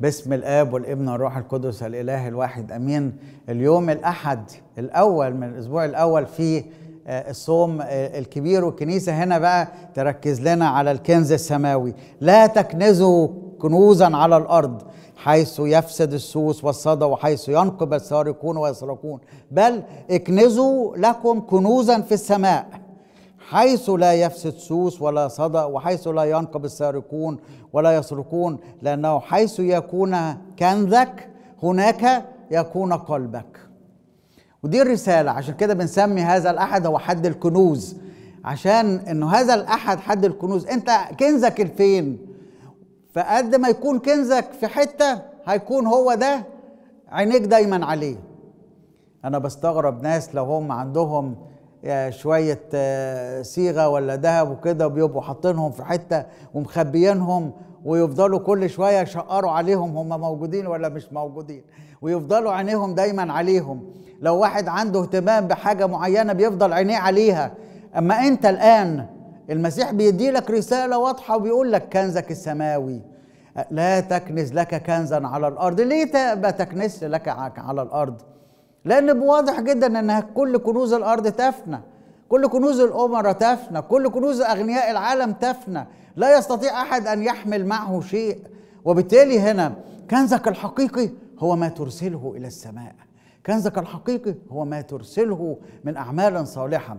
باسم الاب والابن والروح القدس الاله الواحد امين اليوم الاحد الاول من الاسبوع الاول في آه، الصوم آه، الكبير والكنيسه هنا بقى تركز لنا على الكنز السماوي لا تكنزوا كنوزا على الارض حيث يفسد السوس والصدى وحيث ينقب السارقون ويسرقون بل اكنزوا لكم كنوزا في السماء حيث لا يفسد سوس ولا صدأ وحيث لا ينقب السارقون ولا يسرقون لأنه حيث يكون كنزك هناك يكون قلبك ودي الرسالة عشان كده بنسمي هذا الأحد هو حد الكنوز عشان انه هذا الأحد حد الكنوز انت كنزك الفين فقد ما يكون كنزك في حتة هيكون هو ده عينيك دايما عليه انا بستغرب ناس لو هم عندهم يعني شوية آه، صيغة ولا ذهب وكده وبيبقوا حاطينهم في حتة ومخبيينهم ويفضلوا كل شوية يشقروا عليهم هم موجودين ولا مش موجودين ويفضلوا عينيهم دايما عليهم لو واحد عنده اهتمام بحاجة معينة بيفضل عينيه عليها أما أنت الآن المسيح بيدي لك رسالة واضحة وبيقول لك كنزك السماوي لا تكنز لك كنزا على الأرض ليه ما تكنسش لك على الأرض لأن واضح جدا أن كل كنوز الأرض تفنى كل كنوز الأمراء تفنى كل كنوز أغنياء العالم تفنى لا يستطيع أحد أن يحمل معه شيء وبالتالي هنا كنزك الحقيقي هو ما ترسله إلى السماء كنزك الحقيقي هو ما ترسله من أعمال صالحة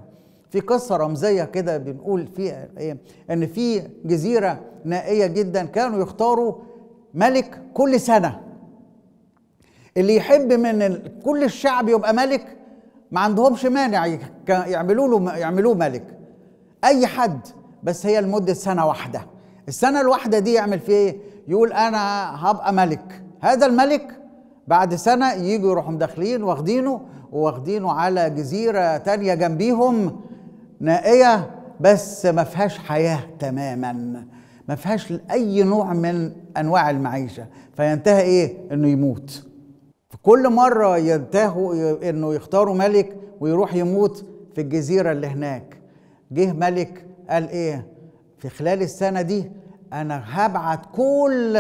في قصة رمزية كده بنقول فيها إيه؟ إن في جزيرة نائية جدا كانوا يختاروا ملك كل سنة اللي يحب من كل الشعب يبقى ملك ما عندهمش مانع يعملوا له يعملوه ملك اي حد بس هي لمده سنه واحده السنه الواحده دي يعمل فيها ايه يقول انا هبقى ملك هذا الملك بعد سنه يجوا يروحوا داخلين واخدينه واخدينه على جزيره تانية جنبيهم نائيه بس ما فيهاش حياه تماما ما فيهاش اي نوع من انواع المعيشه فينتهي ايه انه يموت كل مرة ينتهوا انه يختاروا ملك ويروح يموت في الجزيرة اللي هناك جه ملك قال ايه في خلال السنة دي انا هبعت كل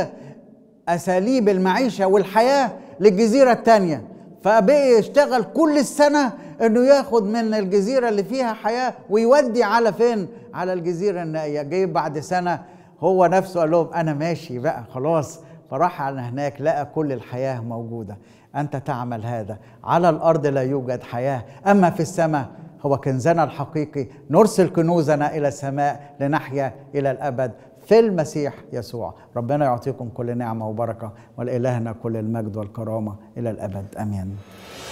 اساليب المعيشة والحياة للجزيرة التانية فبقي يشتغل كل السنة انه ياخد من الجزيرة اللي فيها حياة ويودي على فين على الجزيرة النائية جاي بعد سنة هو نفسه قال لهم انا ماشي بقى خلاص فراح على هناك لقى كل الحياة موجودة أنت تعمل هذا على الأرض لا يوجد حياة أما في السماء هو كنزنا الحقيقي نرسل كنوزنا إلى السماء لنحيا إلى الأبد في المسيح يسوع ربنا يعطيكم كل نعمة وبركة ولإلهنا كل المجد والكرامة إلى الأبد أمين